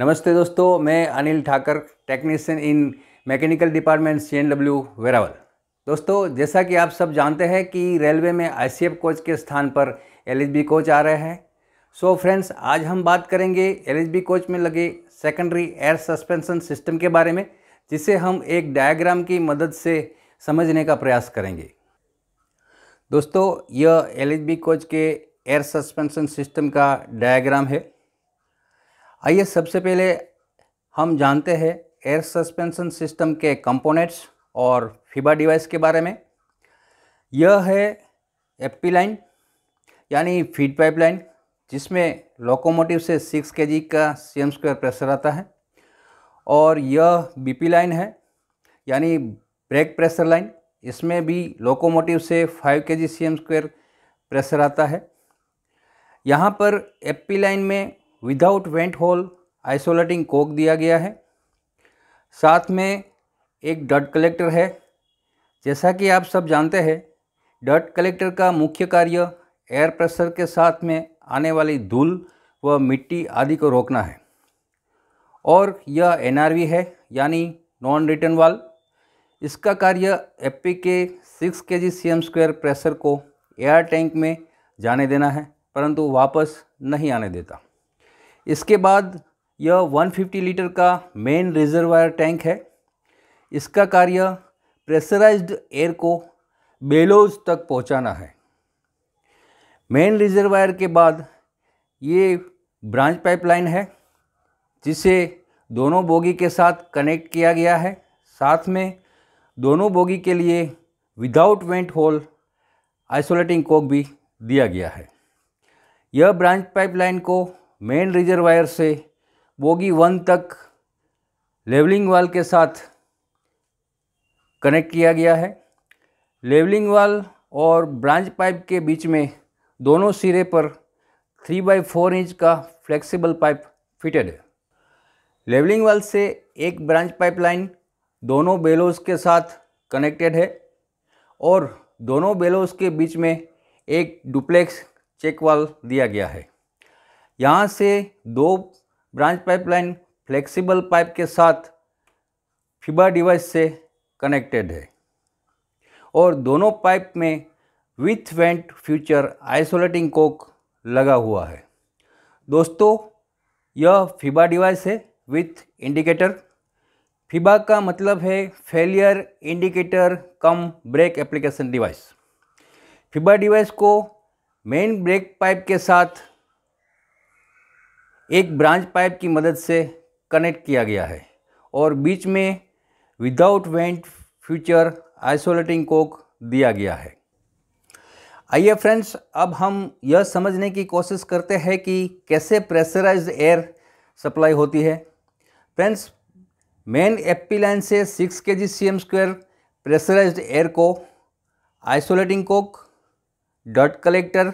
नमस्ते दोस्तों मैं Anil Thakar technician in mechanical department C N W Veraval दोस्तों जैसा कि आप सब जानते हैं कि रेलवे में आई कोच के स्थान पर एल कोच आ रहे हैं सो फ्रेंड्स आज हम बात करेंगे एल कोच में लगे सेकेंडरी एयर सस्पेंशन सिस्टम के बारे में जिसे हम एक डायग्राम की मदद से समझने का प्रयास करेंगे दोस्तों यह एल कोच के एयर सस्पेंशन सिस्टम का डायग्राम है आइए सबसे पहले हम जानते हैं एयर सस्पेंशन सिस्टम के कंपोनेंट्स और फिबा डिवाइस के बारे में यह है एप्पी लाइन यानी फीड पाइप लाइन जिसमें लोकोमोटिव से सिक्स के का सी एम स्क्वायर प्रेशर आता है और यह बीपी लाइन है यानी ब्रेक प्रेशर लाइन इसमें भी लोकोमोटिव से five K G C M square pressure आता है यहाँ पर एप्पी लाइन में without vent hole isolating cock दिया गया है साथ में एक डट कलेक्टर है जैसा कि आप सब जानते हैं डट कलेक्टर का मुख्य कार्य एयर प्रेशर के साथ में आने वाली धूल व मिट्टी आदि को रोकना है और यह एनआरवी है यानी नॉन रिटर्न वाल इसका कार्य एपी के six K G C M square pressure को एयर टैंक में जाने देना है परंतु वापस नहीं आने देता इसके बाद यह 150 लीटर का मेन रिजर्वायर टैंक है इसका कार्य प्रेशराइज्ड एयर को बेलोज तक पहुंचाना है मेन रिजर्वायर के बाद ये ब्रांच पाइपलाइन है जिसे दोनों बोगी के साथ कनेक्ट किया गया है साथ में दोनों बोगी के लिए without vent hole isolating cock भी दिया गया है यह ब्रांच पाइपलाइन को मेन रिजर्वायर से बोगी वन तक लेवलिंग वाल के साथ कनेक्ट किया गया है लेवलिंग वाल और ब्रांच पाइप के बीच में दोनों सिरे पर थ्री बाई फोर इंच का फ्लेक्सिबल पाइप फिटेड है लेवलिंग वाल से एक ब्रांच पाइपलाइन दोनों बेलोज के साथ कनेक्टेड है और दोनों बेलोज के बीच में एक डुप्लेक्स चेक वाल दिया गया है यहाँ से दो ब्रांच पाइपलाइन फ्लेक्सिबल पाइप के साथ फिबा डिवाइस से कनेक्टेड है और दोनों पाइप में with vent future isolating cock लगा हुआ है दोस्तों यह फिबा डिवाइस है विथ इंडिकेटर फिबा का मतलब है failure indicator cum brake application device FIBA device को मेन ब्रेक पाइप के साथ एक ब्रांच पाइप की मदद से कनेक्ट किया गया है और बीच में without vent future isolating cock दिया गया है आइए फ्रेंड्स अब हम यह समझने की कोशिश करते हैं कि कैसे प्रेशराइज्ड एयर सप्लाई होती है फ्रेंड्स मेन एपी लाइन से six K G C M square pressurise air को आइसोलेटिंग कोक डॉट कलेक्टर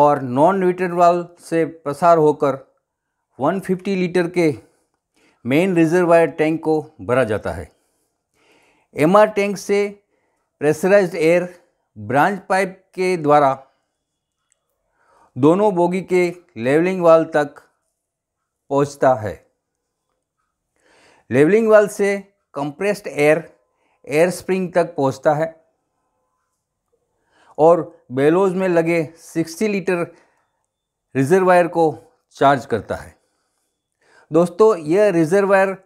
और नॉन वाल से प्रसार होकर 150 लीटर के मेन रिजर्वायर टैंक को भरा जाता है एमआर टैंक से प्रेशराइज्ड एयर ब्रांच पाइप के द्वारा दोनों बोगी के लेवलिंग वाल तक पहुंचता है लेवलिंग वाल से कंप्रेस्ड एयर एयर स्प्रिंग तक पहुंचता है और बेलोज में लगे 60 लीटर रिजर्वायर को चार्ज करता है दोस्तों यह रिजर्वायर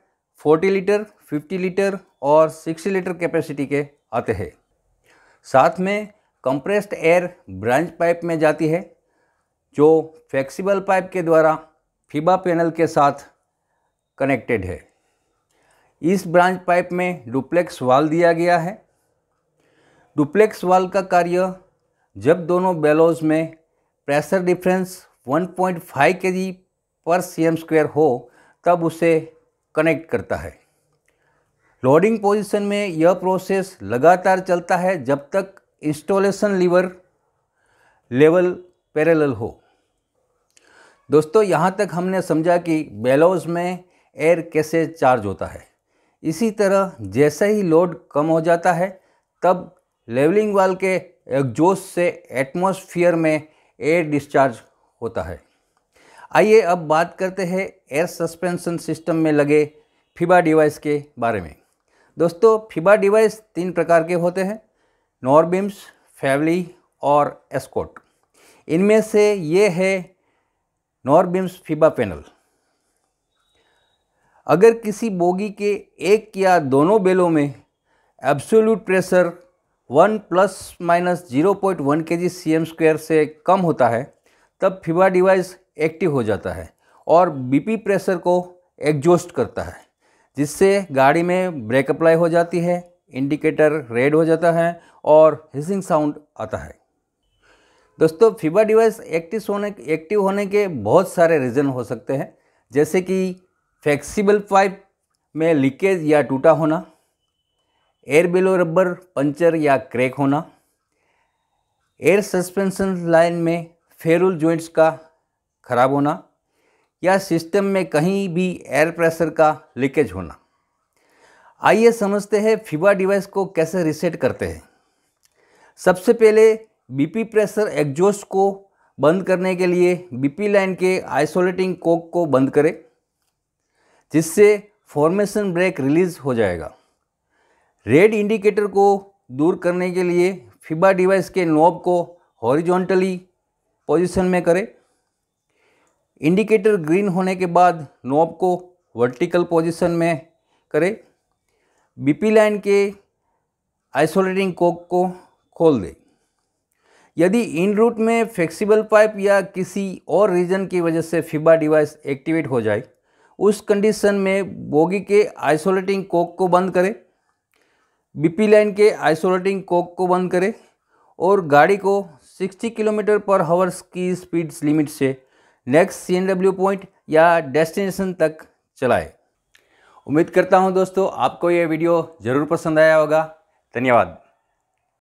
40 लीटर 50 लीटर और 60 लीटर कैपेसिटी के आते हैं साथ में कंप्रेस्ड एयर ब्रांच पाइप में जाती है जो फ्लेक्सिबल पाइप के द्वारा फिबा पैनल के साथ कनेक्टेड है इस ब्रांच पाइप में डुप्लेक्स वाल दिया गया है डुप्लेक्स वाल का कार्य जब दोनों बैलोज में प्रेशर डिफरेंस 1.5 पॉइंट पर सी एम स्क्वेयर हो तब उसे कनेक्ट करता है लोडिंग पोजीशन में यह प्रोसेस लगातार चलता है जब तक इंस्टॉलेशन लीवर लेवल पैरेलल हो दोस्तों यहाँ तक हमने समझा कि बेलोज में एयर कैसे चार्ज होता है इसी तरह जैसे ही लोड कम हो जाता है तब लेवलिंग वाल के एग्जोस से एटमॉस्फेयर में एयर डिस्चार्ज होता है आइए अब बात करते हैं एयर सस्पेंशन सिस्टम में लगे फिबा डिवाइस के बारे में दोस्तों फिबा डिवाइस तीन प्रकार के होते हैं नॉर्बिम्स फैवली और एस्कोट इनमें से ये है नॉर्बिम्स फिबा पैनल अगर किसी बोगी के एक या दोनों बेलों में absolute pressure one plus minus zero point one K G C M square से कम होता है तब फिबा डिवाइस एक्टिव हो जाता है और बीपी प्रेशर को एग्जॉस्ट करता है जिससे गाड़ी में ब्रेक अप्लाई हो जाती है इंडिकेटर रेड हो जाता है और हिसिंग साउंड आता है दोस्तों फिबा डिवाइस एक्टिव होने एक्टिव होने के बहुत सारे रीज़न हो सकते हैं जैसे कि फ्लेक्सिबल पाइप में लीकेज या टूटा होना एयर बेलो रबर पंचर या क्रैक होना एयर सस्पेंशन लाइन में फेरुल जॉइंट्स का खराब होना या सिस्टम में कहीं भी एयर प्रेशर का लीकेज होना आइए समझते हैं फिबा डिवाइस को कैसे रिसेट करते हैं सबसे पहले बीपी प्रेशर एग्जॉस्ट को बंद करने के लिए बीपी लाइन के आइसोलेटिंग कोक को बंद करें जिससे फॉर्मेशन ब्रेक रिलीज हो जाएगा रेड इंडिकेटर को दूर करने के लिए फिबा डिवाइस के नॉब को हॉरिजॉन्टली पोजीशन में करें इंडिकेटर ग्रीन होने के बाद नॉब को वर्टिकल पोजीशन में करें बीपी लाइन के आइसोलेटिंग कोक को खोल दें यदि इन रूट में फ्लेक्सिबल पाइप या किसी और रीजन की वजह से फिबा डिवाइस एक्टिवेट हो जाए उस कंडीशन में बोगी के आइसोलेटिंग कोक को बंद करें बीपी लाइन के आइसोलेटिंग कोक को बंद करें और गाड़ी को 60 किलोमीटर पर हावर्स की स्पीड लिमिट से नेक्स्ट सी पॉइंट या डेस्टिनेशन तक चलाए उम्मीद करता हूं दोस्तों आपको ये वीडियो ज़रूर पसंद आया होगा धन्यवाद